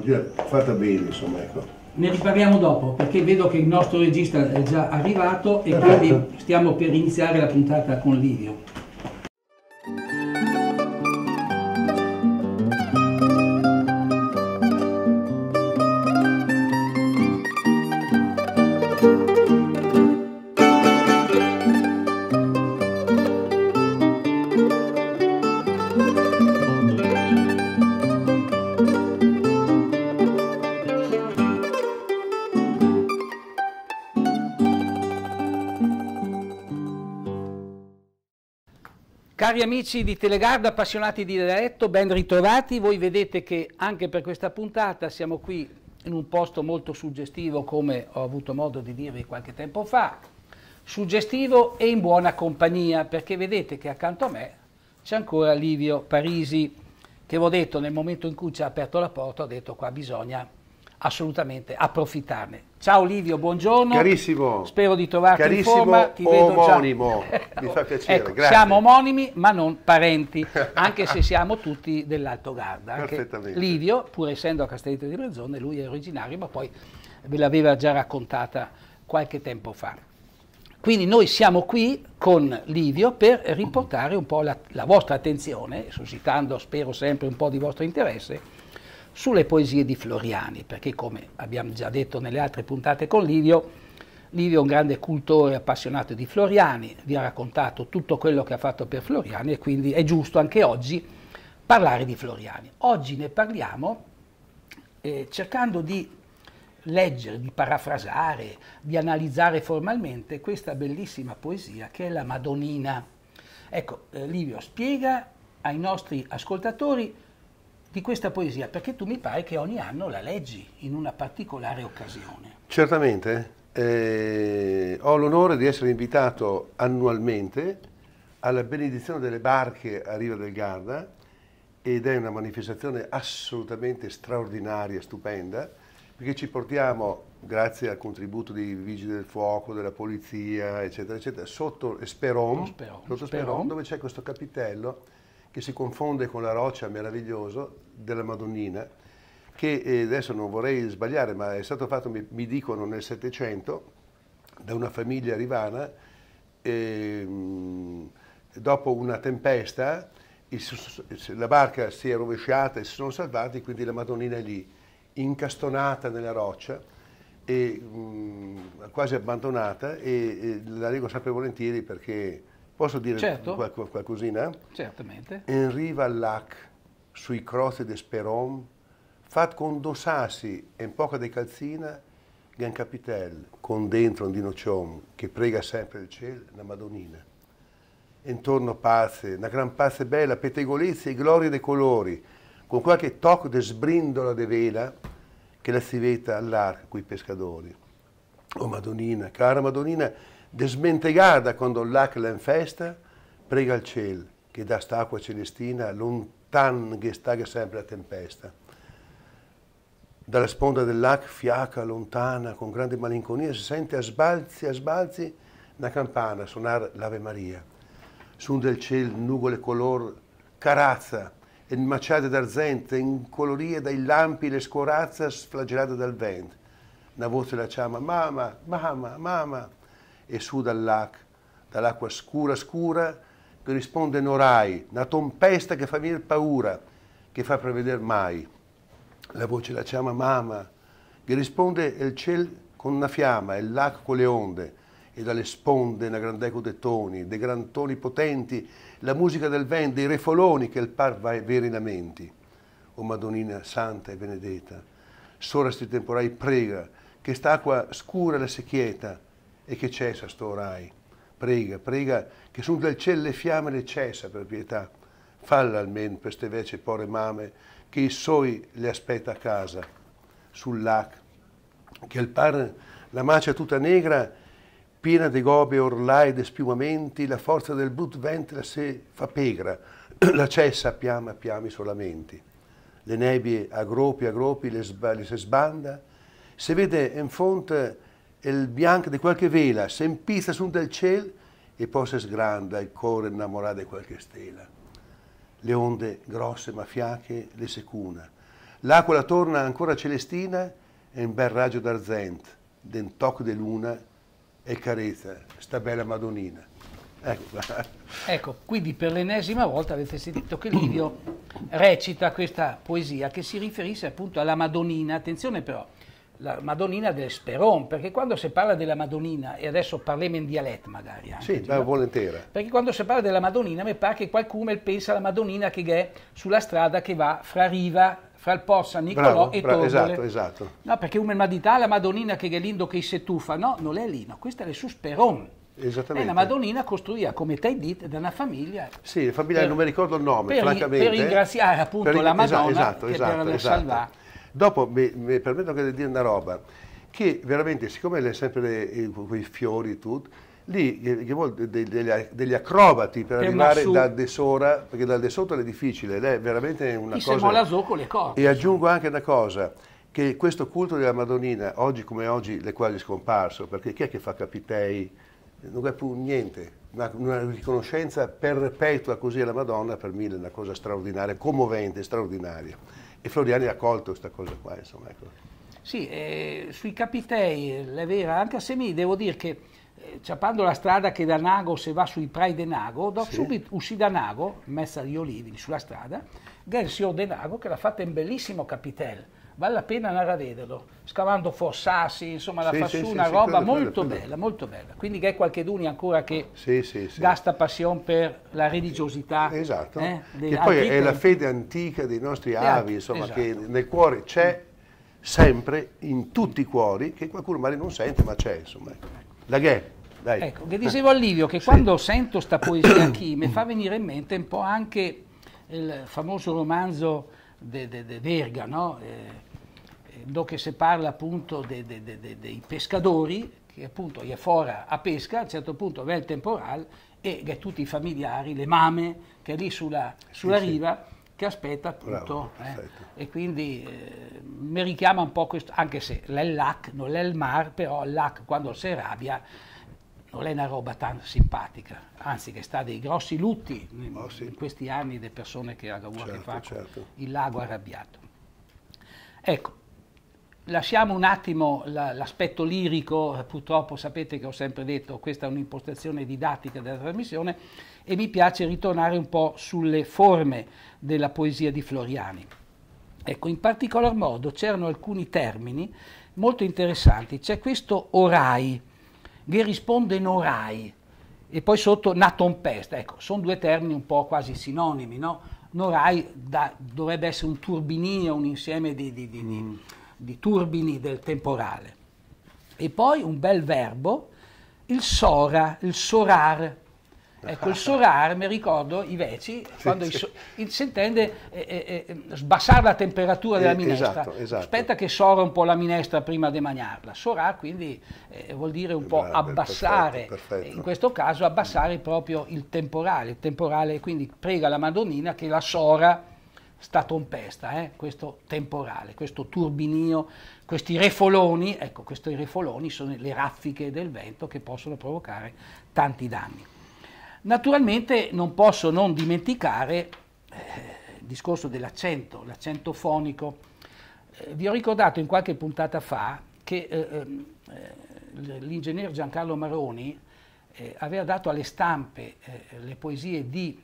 tecnologia fatta bene, insomma, ecco. Ne riparliamo dopo perché vedo che il nostro regista è già arrivato e quindi stiamo per iniziare la puntata con Livio. Cari amici di Telegarda, appassionati di diretto, ben ritrovati. Voi vedete che anche per questa puntata siamo qui in un posto molto suggestivo, come ho avuto modo di dirvi qualche tempo fa. Suggestivo e in buona compagnia, perché vedete che accanto a me c'è ancora Livio Parisi, che vi ho detto nel momento in cui ci ha aperto la porta, ho detto qua bisogna assolutamente approfittarne. Ciao Livio, buongiorno. Carissimo. Spero di trovarti carissimo in forma. Ti omonimo. Mi fa ecco, piacere. Ecco, grazie. Siamo omonimi ma non parenti, anche se siamo tutti dell'Alto Garda. Perfettamente. Livio, pur essendo a Castelletto di Brezzone, lui è originario, ma poi ve l'aveva già raccontata qualche tempo fa. Quindi noi siamo qui con Livio per riportare un po' la, la vostra attenzione, suscitando spero sempre un po' di vostro interesse, sulle poesie di Floriani, perché come abbiamo già detto nelle altre puntate con Livio, Livio è un grande cultore appassionato di Floriani, vi ha raccontato tutto quello che ha fatto per Floriani e quindi è giusto anche oggi parlare di Floriani. Oggi ne parliamo eh, cercando di leggere, di parafrasare, di analizzare formalmente questa bellissima poesia che è la Madonnina. Ecco, eh, Livio spiega ai nostri ascoltatori di questa poesia, perché tu mi pare che ogni anno la leggi in una particolare occasione. Certamente, eh, ho l'onore di essere invitato annualmente alla benedizione delle barche a Riva del Garda ed è una manifestazione assolutamente straordinaria, stupenda, perché ci portiamo, grazie al contributo dei vigili del fuoco, della polizia, eccetera, eccetera, sotto Esperon, sotto Speron, sotto dove c'è questo capitello che si confonde con la roccia meravigliosa della Madonnina, che eh, adesso non vorrei sbagliare, ma è stato fatto, mi, mi dicono, nel Settecento da una famiglia rivana. Eh, dopo una tempesta il, la barca si è rovesciata e si sono salvati, quindi la Madonnina è lì, incastonata nella roccia, e, mh, mm, quasi abbandonata e, e la leggo sempre volentieri perché Posso dire certo. qual- qualcosina? Certamente. al lac, sui croce Speron, fat con condossassi e un poca di calzina Gian Capitel, con dentro un dinocion che prega sempre il cielo, la Madonnina. Intorno pazze, una gran pazze bella, pettegolezze e glorie dei colori, con qualche tocco de sbrindola de vela che la si veta all'arco coi pescatori. Oh Madonnina, cara Madonnina, de smentegada quando l'Acla in festa, prega il cielo che da st'acqua celestina lontan che staga sempre la tempesta. Dalla sponda del lac fiaca, lontana, con grande malinconia, si sente a sbalzi, a sbalzi, una campana suonare l'Ave Maria. Su del ciel nugole color carazza, e maciate d'argento, incolorie dai lampi le scorazza sflagellate dal vento. Una voce la chiama, mamma, mamma, mamma e su dal lac, dall'acqua scura scura che risponde Norai, una tempesta che fa venire paura, che fa prevedere mai. La voce la chiama mamma, che risponde il ciel con una fiamma e il lac con le onde, e dalle sponde una grande grand'eco dei toni, dei gran toni potenti, la musica del vento, dei refoloni che il par va veri lamenti. O Madonnina santa e benedetta, sora sti temporai prega, che st'acqua scura la si e che cessa sto Rai? Prega, prega che sul del cielo le fiamme le cessa per pietà. Falla almeno per ste vece pore mame che i soi le aspetta a casa, sul lac, che al par la macia tutta negra, piena di gobe orlai e di spiumamenti, la forza del brut ventre la se fa pegra, la cessa a piama a piami solamente. Le nebbie a groppi a groppi le, sba, le se sbanda, se vede in fonte il bianco di qualche vela s'empista su del cielo e poi si sgranda il cuore innamorato di qualche stella. Le onde grosse ma fiache le secuna. L'acqua la torna ancora celestina e un bel raggio d'arzent, d'un tocco di luna e carezza, sta bella Madonnina. Ecco. ecco, quindi per l'ennesima volta avete sentito che Livio recita questa poesia che si riferisce appunto alla Madonnina. Attenzione però, la Madonnina del Speron, perché quando si parla della Madonnina, e adesso parliamo in dialetto magari anche, eh, Sì, ma cioè, volentieri. Perché quando si parla della Madonnina, mi pare che qualcuno pensa alla Madonnina che è sulla strada che va fra Riva, fra il Po, San Nicolò bravo, e bravo, Esatto, esatto. No, perché come Madità la Madonnina che è lindo che si tuffa, no, non è lì, no, questa è su Speron. Esattamente. È la Madonnina costruita, come te hai detto, da una famiglia. Sì, famiglia, per, non mi ricordo il nome, per, francamente. Per ringraziare appunto per, la Madonna esatto, esatto, esatto, per aver esatto. salvato. Dopo mi, mi permetto anche di dire una roba, che veramente, siccome le sempre eh, quei fiori e tutto, lì che, vuol, de, de, degli, degli, acrobati per, per arrivare da Sora, perché dal De Sotto è difficile, ed è veramente una Ti cosa... Corte, e aggiungo anche una cosa, che questo culto della Madonnina, oggi come oggi, le quali scomparso, perché chi è che fa capitei? Non è più niente, una, una, riconoscenza perpetua così alla Madonna per me è una cosa straordinaria, commovente, straordinaria e Floriani ha colto questa cosa qua, insomma. Ecco. Sì, eh, sui capitei eh, è vera, anche a Semi devo dire che eh, ciappando la strada che da Nago se va sui Prai de Nago, sì. subito uscì da Nago, messa agli olivi sulla strada, Gersio de Nago che l'ha fatta in bellissimo capitello vale la pena andare a vederlo, scavando fossassi, insomma la sì, fa sì, su sì, una roba quello, molto quello, bella, quello. molto bella. Quindi che è qualche Duni ancora che gasta passione per la religiosità. Esatto, eh, che poi antiche. è la fede antica dei nostri avi, insomma, esatto. che nel cuore c'è sempre, in tutti i cuori, che qualcuno magari non sente, ma c'è, insomma. La ghe. Dai. Ecco, che eh. dicevo a Livio che quando sento sta poesia qui mi fa venire in mente un po' anche il famoso romanzo di Verga, no? Eh, dove si parla appunto dei de, de, de, pescatori che appunto è Iefora a pesca, a un certo punto va il temporale e che tutti i familiari, le mamme che è lì sulla, sulla sì, riva sì. che aspetta appunto Bravo, eh, e quindi eh, mi richiama un po' questo, anche se l'è il lac, non è il mar, però l'Ellac quando si arrabbia non è una roba tanto simpatica, anzi che sta dei grossi lutti in, oh, sì. in questi anni delle persone che hanno avuto certo, a che certo, fare certo. il lago arrabbiato. Ecco, lasciamo un attimo l'aspetto lirico, purtroppo sapete che ho sempre detto questa è un'impostazione didattica della trasmissione e mi piace ritornare un po' sulle forme della poesia di Floriani. Ecco, in particolar modo c'erano alcuni termini molto interessanti. C'è questo orai, vi risponde in orai, e poi sotto naton Ecco, sono due termini un po' quasi sinonimi, no? Norai da, dovrebbe essere un turbinio, un insieme di, di, di, mm di turbini del temporale. E poi un bel verbo, il sora, il sorar. Ecco, il sorar, mi ricordo, i veci, sì, quando sì. Il, si intende eh, eh, eh, sbassare la temperatura della eh, minestra. Esatto, esatto. Aspetta che sora un po' la minestra prima di maniarla. Sorar quindi eh, vuol dire un po' abbassare, perfetto, perfetto. in questo caso abbassare proprio il temporale. Il temporale, quindi prega la Madonnina che la sora sta tempesta, eh? questo temporale, questo turbinio, questi refoloni, ecco, questi refoloni sono le raffiche del vento che possono provocare tanti danni. Naturalmente non posso non dimenticare eh, il discorso dell'accento, l'accento fonico. Eh, vi ho ricordato in qualche puntata fa che eh, ehm, eh, l'ingegner Giancarlo Maroni eh, aveva dato alle stampe le poesie di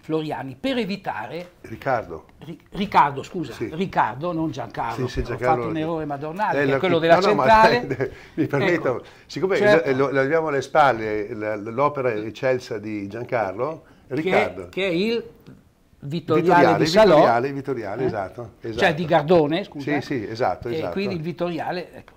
Floriani per evitare... Riccardo. Ri, Riccardo, scusa, sì. Riccardo, non Giancarlo, sì, sì, Giancarlo ho fatto un errore madornale, eh, che è quello della no, centrale. No, ma, mi ecco. permetto, ecco, siccome certo. lo, lo abbiamo alle spalle l'opera eccelsa di Giancarlo, Riccardo. Che, che è il Vittoriale, Vittoriale, di Salò. Vittoriale, Vittoriale eh? esatto, cioè, esatto, Cioè di Gardone, scusa. Sì, sì, esatto, esatto. E quindi il Vittoriale, ecco.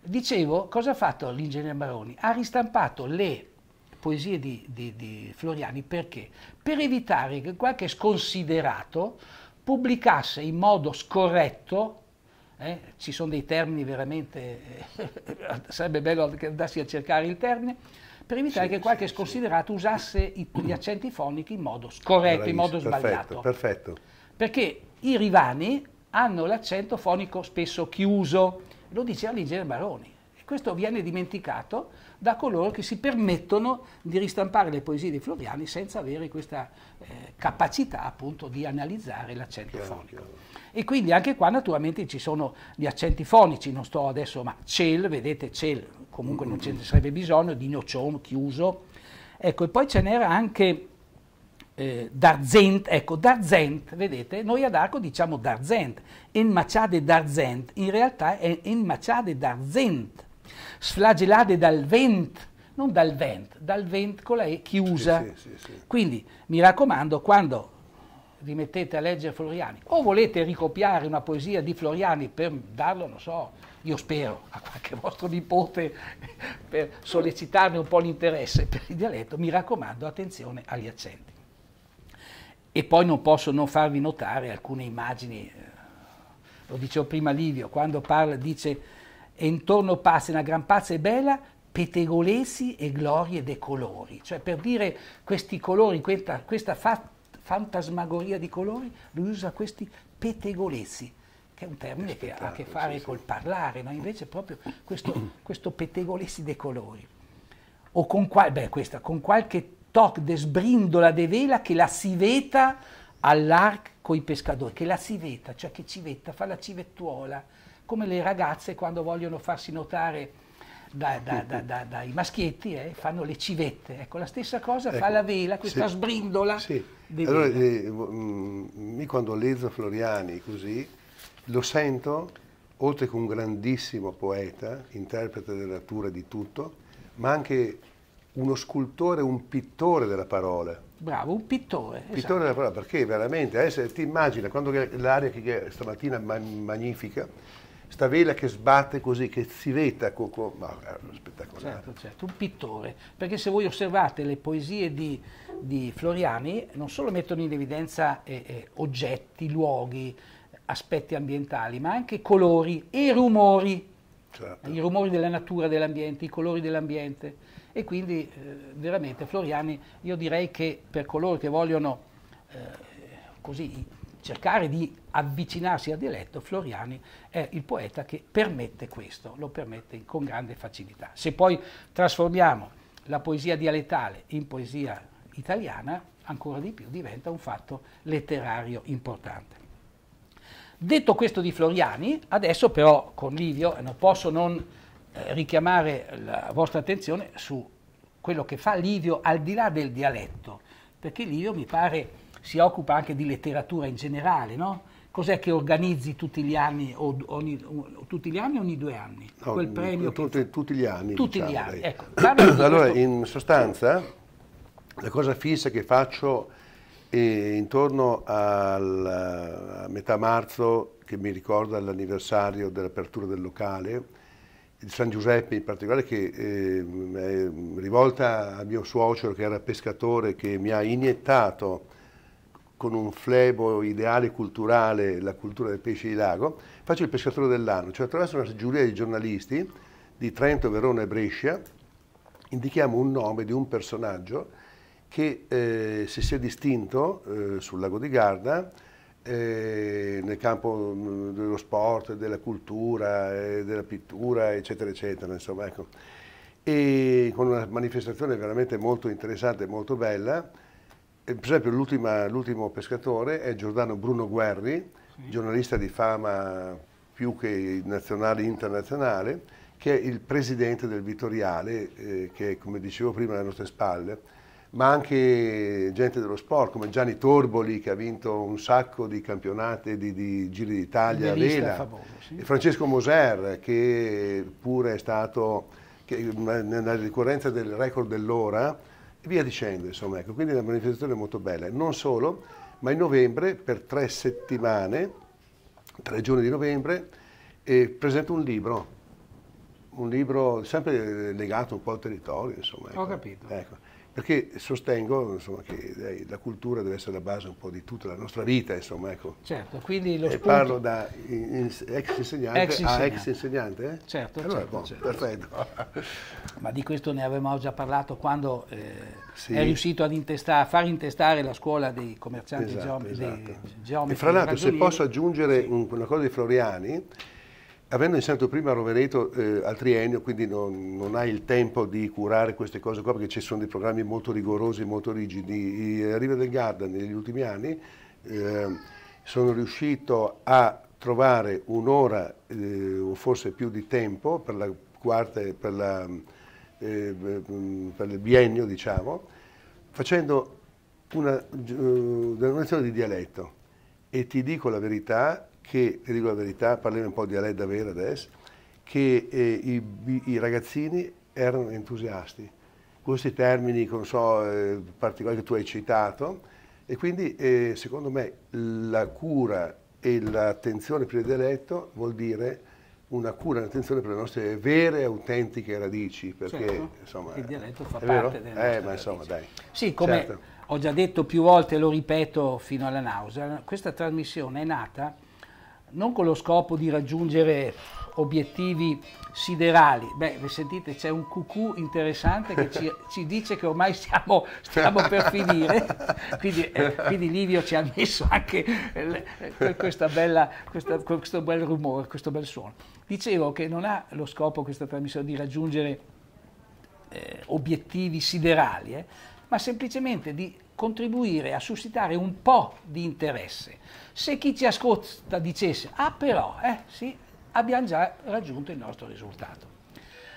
Dicevo, cosa ha fatto l'ingegner Maroni Ha ristampato le poesie di, di, di Floriani perché? Per evitare che qualche sconsiderato pubblicasse in modo scorretto eh, ci sono dei termini veramente, eh, sarebbe bello andarsi a cercare il termine, per evitare sì, che qualche sì, sconsiderato sì. usasse i, gli accenti fonici in modo scorretto, Bravissimo, in modo sbagliato. Perfetto, perfetto. Perché i rivani hanno l'accento fonico spesso chiuso, lo dice Aligere Baroni. Questo viene dimenticato da coloro che si permettono di ristampare le poesie di Floriani senza avere questa eh, capacità appunto di analizzare l'accento chiaro, fonico. Chiaro. E quindi anche qua naturalmente ci sono gli accenti fonici, non sto adesso, ma cel, vedete cel, comunque mm -hmm. non ce ne sarebbe bisogno, di nocion, chiuso. Ecco, e poi ce n'era anche eh, Darzent, ecco, Darzent, vedete, noi ad Arco diciamo Darzent, en Enmaciade Darzent, in realtà è en Enmaciade Darzent, sflagellate dal vent, non dal vent, dal vent con la E chiusa. Sì, sì, sì, Quindi mi raccomando, quando vi mettete a leggere Floriani o volete ricopiare una poesia di Floriani per darlo, non so, io spero a qualche vostro nipote per sollecitarne un po' l'interesse per il dialetto, mi raccomando, attenzione agli accenti. E poi non posso non farvi notare alcune immagini, eh, lo dicevo prima Livio, quando parla, dice e intorno passa una gran pazza e bella petegolesi e glorie de colori. Cioè per dire questi colori, questa, questa fa, fantasmagoria di colori, lui usa questi petegolesi che è un termine che ha a che fare sì, sì. col parlare, ma invece proprio questo, questo petegolesi dei colori. O con, qual, beh, questa, con qualche toc de sbrindola de vela che la si veta all'arc coi pescatori, che la si veta, cioè che civetta, fa la civettuola, come le ragazze quando vogliono farsi notare da, da, da, dai maschietti eh, fanno le civette. Ecco, la stessa cosa ecco, fa la vela, questa sì, sbrindola. Sì. Allora, eh, mh, mm, quando leggo Floriani così, lo sento, oltre che un grandissimo poeta, interprete della natura di tutto, ma anche uno scultore, un pittore della parola. Bravo, un pittore. Pittore esatto. della parola, perché veramente, adesso ti immagina, quando l'aria che è stamattina magnifica, sta vela che sbatte così, che si veta, co, co, ma è spettacolare. Certo, certo, un pittore, perché se voi osservate le poesie di, di Floriani, non solo mettono in evidenza eh, eh, oggetti, luoghi, aspetti ambientali, ma anche colori e rumori, certo. i rumori della natura, dell'ambiente, i colori dell'ambiente. E quindi eh, veramente Floriani, io direi che per coloro che vogliono eh, così cercare di avvicinarsi al dialetto, Floriani è il poeta che permette questo, lo permette con grande facilità. Se poi trasformiamo la poesia dialettale in poesia italiana, ancora di più diventa un fatto letterario importante. Detto questo di Floriani, adesso però con Livio eh, non posso non eh, richiamare la vostra attenzione su quello che fa Livio al di là del dialetto, perché Livio mi pare si occupa anche di letteratura in generale, no? Cos'è che organizzi tutti gli anni o ogni, tutti gli anni, ogni due anni? No, Quel premio tutti, che... tutti gli anni. Tutti diciamo, gli anni, ecco. allora, questo... in sostanza, la cosa fissa che faccio eh, intorno al, a metà marzo, che mi ricorda l'anniversario dell'apertura del locale, di San Giuseppe in particolare, che eh, è rivolta a mio suocero che era pescatore, che mi ha iniettato con un flebo ideale culturale, la cultura del pesce di lago, faccio il pescatore dell'anno, cioè attraverso una giuria di giornalisti di Trento, Verona e Brescia, indichiamo un nome di un personaggio che eh, si sia distinto eh, sul lago di Garda eh, nel campo mm, dello sport, della cultura, eh, della pittura, eccetera, eccetera. Insomma, ecco. E con una manifestazione veramente molto interessante e molto bella, eh, per esempio l'ultimo pescatore è Giordano Bruno Guerri, sì. giornalista di fama più che nazionale e internazionale, che è il presidente del Vittoriale, eh, che è, come dicevo prima alle nostre spalle, ma anche gente dello sport come Gianni Torboli che ha vinto un sacco di campionate di, di Giri d'Italia, Vela, sì. Francesco Moser che pure è stato, che, nella ricorrenza del record dell'ora, e via dicendo, insomma, ecco. quindi la manifestazione è molto bella. Non solo, ma in novembre, per tre settimane, tre giorni di novembre, eh, presento un libro, un libro sempre legato un po' al territorio, insomma. Ecco. Ho capito. Ecco perché sostengo insomma, che dai, la cultura deve essere la base un po' di tutta la nostra vita, insomma, ecco. Certo, quindi lo e parlo da in, in, ex insegnante ex a ex insegnante? Eh? Certo, allora, certo, boh, certo, perfetto. Ma di questo ne avevamo già parlato quando eh, sì. è riuscito a far intestare la scuola dei commercianti esatto, esatto. geometri. Esatto. Geometri e fra l'altro, se posso aggiungere sì. una cosa di Floriani, Avendo insegnato prima a Rovereto eh, al triennio, quindi non, non, hai il tempo di curare queste cose qua perché ci sono dei programmi molto rigorosi, molto rigidi. A eh, Riva del Garda negli ultimi anni eh, sono riuscito a trovare un'ora eh, o forse più di tempo per la quarta per, la, eh, per il biennio, diciamo, facendo una, una eh, lezione di dialetto. E ti dico la verità, che, ti dico la verità, parliamo un po' di Aledda Vera adesso, che eh, i, i, ragazzini erano entusiasti. Questi termini, non so, eh, particolari che tu hai citato, e quindi eh, secondo me la cura e l'attenzione per il dialetto vuol dire una cura e un'attenzione per le nostre vere e autentiche radici, perché certo, insomma, il dialetto fa parte delle eh, ma insomma, radici. dai. Sì, come certo. ho già detto più volte, lo ripeto fino alla nausea, questa trasmissione è nata non con lo scopo di raggiungere obiettivi siderali. Beh, sentite, c'è un cucù interessante che ci, ci dice che ormai stiamo, stiamo per finire, quindi, eh, quindi, Livio ci ha messo anche eh, eh, questa bella, questa, questo bel rumore, questo bel suono. Dicevo che non ha lo scopo questa trasmissione di raggiungere eh, obiettivi siderali, eh, ma semplicemente di contribuire a suscitare un po' di interesse. Se chi ci ascolta dicesse, ah però, eh sì, abbiamo già raggiunto il nostro risultato.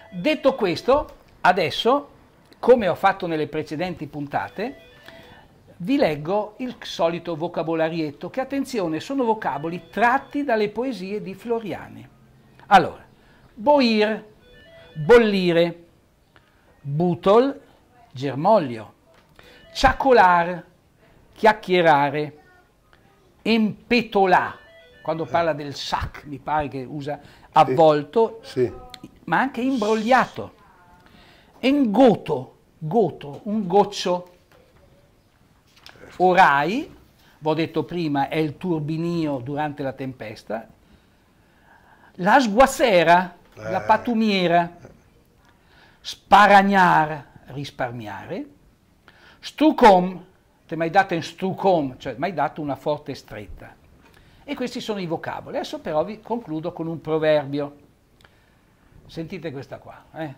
Detto questo, adesso, come ho fatto nelle precedenti puntate, vi leggo il solito vocabolarietto, che attenzione, sono vocaboli tratti dalle poesie di Floriani. Allora, boir, bollire, butol, germoglio, ciacolar, chiacchierare, empetolar, quando eh. parla del sac, mi pare che usa avvolto, sì, sì. ma anche imbrogliato. Engoto, goto, un goccio. Orai, vi detto prima, è il turbinio durante la tempesta. La sguasera, eh. la patumiera. Sparagnar, risparmiare Stucom, ti mai dato in stucom, cioè mai dato una forte stretta. E questi sono i vocaboli. Adesso però vi concludo con un proverbio. Sentite questa qua. Eh? eh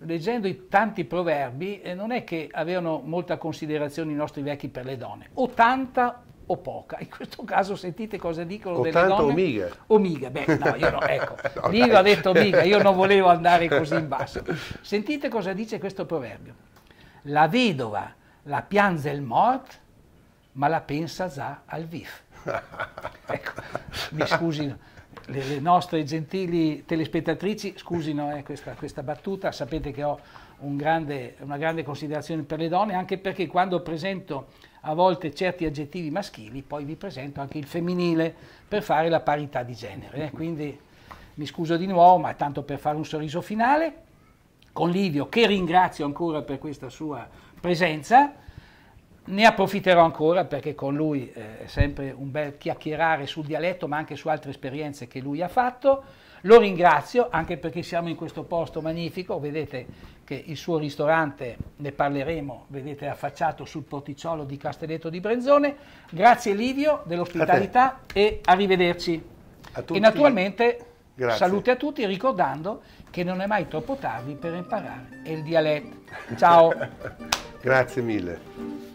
leggendo i tanti proverbi, eh, non è che avevano molta considerazione i nostri vecchi per le donne. O tanta o poca. In questo caso sentite cosa dicono o delle tanto donne. O miga. O miga, beh, no, io no, ecco. no, Ligo ha detto miga, io non volevo andare così in basso. Sentite cosa dice questo proverbio. La vedova la piange il mort, ma la pensa già al vif. ecco, mi scusino. Le, le, nostre gentili telespettatrici, scusino eh, questa, questa, battuta, sapete che ho un grande, una grande considerazione per le donne, anche perché quando presento a volte certi aggettivi maschili, poi vi presento anche il femminile per fare la parità di genere. Eh. Quindi mi scuso di nuovo, ma tanto per fare un sorriso finale con Livio, che ringrazio ancora per questa sua presenza. Ne approfitterò ancora perché con lui eh, è sempre un bel chiacchierare sul dialetto, ma anche su altre esperienze che lui ha fatto. Lo ringrazio anche perché siamo in questo posto magnifico, vedete che il suo ristorante, ne parleremo, vedete affacciato sul porticciolo di Castelletto di Brenzone. Grazie Livio dell'ospitalità e arrivederci. E naturalmente Grazie. Salute a tutti ricordando che non è mai troppo tardi per imparare il dialetto. Ciao. Grazie mille.